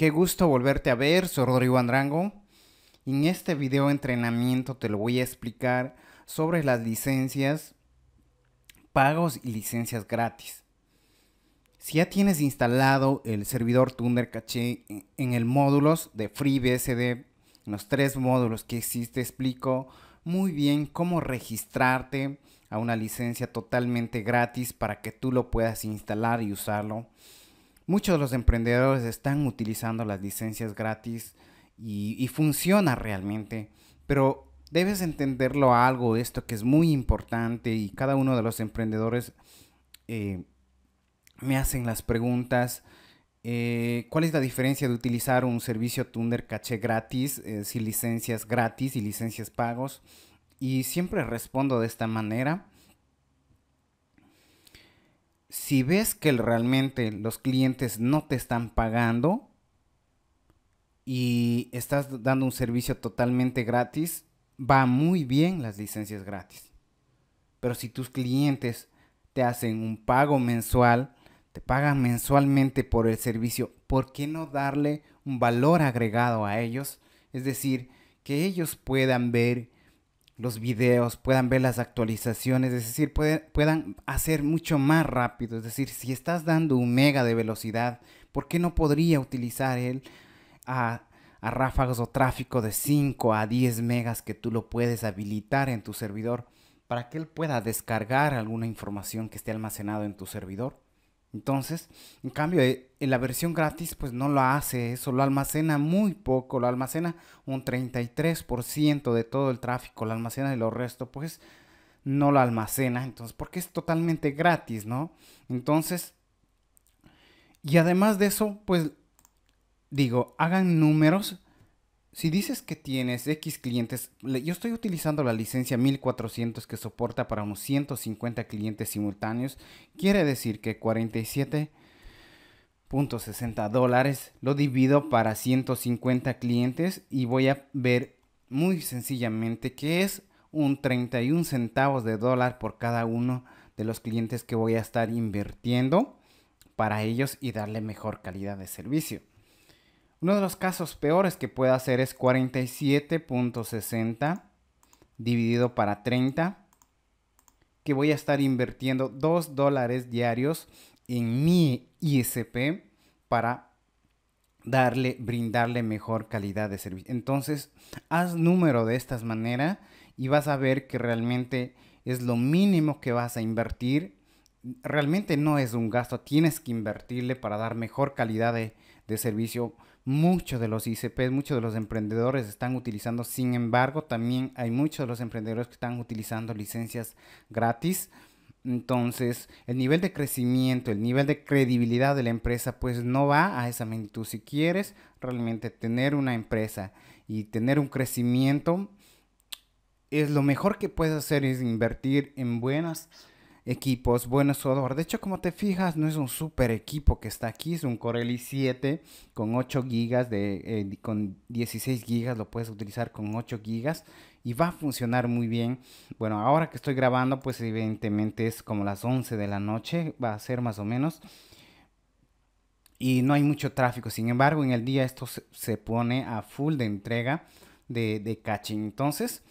Qué gusto volverte a ver, soy Rodrigo Andrango. En este video entrenamiento te lo voy a explicar sobre las licencias, pagos y licencias gratis. Si ya tienes instalado el servidor Thunder Cache en el módulos de FreeBSD, en los tres módulos que existe, explico muy bien cómo registrarte a una licencia totalmente gratis para que tú lo puedas instalar y usarlo muchos de los emprendedores están utilizando las licencias gratis y, funciona realmente, pero debes entenderlo algo esto que es muy importante y cada uno de los emprendedores eh, me hacen las preguntas. Eh, ¿Cuál es la diferencia de utilizar un servicio Thunder Caché gratis, eh, sin licencias gratis y licencias pagos? Y siempre respondo de esta manera si ves que realmente los clientes no te están pagando y estás dando un servicio totalmente gratis, va muy bien las licencias gratis. Pero si tus clientes te hacen un pago mensual, te pagan mensualmente por el servicio, ¿por qué no darle un valor agregado a ellos? Es decir, que ellos puedan ver los videos, puedan ver las actualizaciones, es decir, puedan hacer mucho más rápido. Es decir, si estás dando un mega de velocidad, ¿por qué no podría utilizar él a, ráfagos o tráfico de 5 a 10 megas que tú lo puedes habilitar en tu servidor para que él pueda descargar alguna información que esté almacenado en tu servidor? Entonces, en cambio, eh, en la versión gratis pues no lo hace, eso lo almacena muy poco, lo almacena un 33% de todo el tráfico, lo almacena y lo resto pues no lo almacena, entonces porque es totalmente gratis, ¿no? Entonces, y además de eso, pues digo, hagan números si dices que tienes X clientes, yo estoy utilizando la licencia 1400 que soporta para unos 150 clientes simultáneos, quiere decir que 47.60 dólares lo divido para 150 clientes y voy a ver muy sencillamente que es un 31 centavos de dólar por cada uno de los clientes que voy a estar invirtiendo para ellos y darle mejor calidad de servicio. Uno de los casos peores que puede hacer es 47.60 dividido para 30, que voy a estar invirtiendo 2 dólares diarios en mi ISP para darle, brindarle mejor calidad de servicio. Entonces, haz número de estas maneras y vas a ver que realmente es lo mínimo que vas a invertir. Realmente no es un gasto, tienes que invertirle para dar mejor calidad de, de servicio, muchos de los ICPs, muchos de los emprendedores están utilizando, sin embargo, también hay muchos de los emprendedores que están utilizando licencias gratis. Entonces, el nivel de crecimiento, el nivel de credibilidad de la empresa, pues no va a esa magnitud. Si quieres realmente tener una empresa y tener un crecimiento, es lo mejor que puedes hacer es invertir en buenas equipos, bueno, odor. De hecho, como te fijas, no es un super equipo que está aquí, es un Corel i7 con 8 gigas, de, eh, con 16 gigas, lo puedes utilizar con 8 gigas y va a funcionar muy bien. Bueno, ahora que estoy grabando, pues evidentemente es como las 11 de la noche, va a ser más o menos. Y no hay mucho tráfico, sin embargo, en el día esto se, pone a full de entrega de, de caching. Entonces,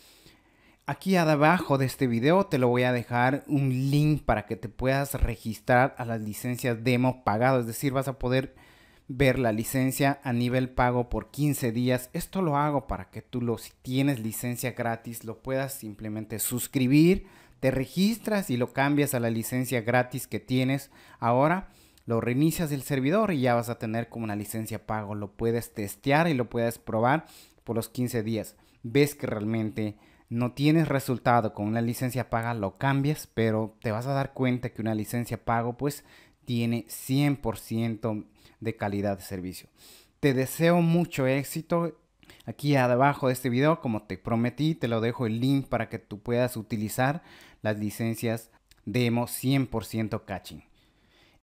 Aquí abajo de este video te lo voy a dejar un link para que te puedas registrar a las licencias demo pagado. Es decir, vas a poder ver la licencia a nivel pago por 15 días. Esto lo hago para que tú, lo, si tienes licencia gratis, lo puedas simplemente suscribir, te registras y lo cambias a la licencia gratis que tienes ahora. Lo reinicias el servidor y ya vas a tener como una licencia pago. Lo puedes testear y lo puedes probar por los 15 días. Ves que realmente no tienes resultado con una licencia paga, lo cambias, pero te vas a dar cuenta que una licencia pago pues tiene 100% de calidad de servicio. Te deseo mucho éxito. Aquí abajo de este video, como te prometí, te lo dejo el link para que tú puedas utilizar las licencias demo 100% catching.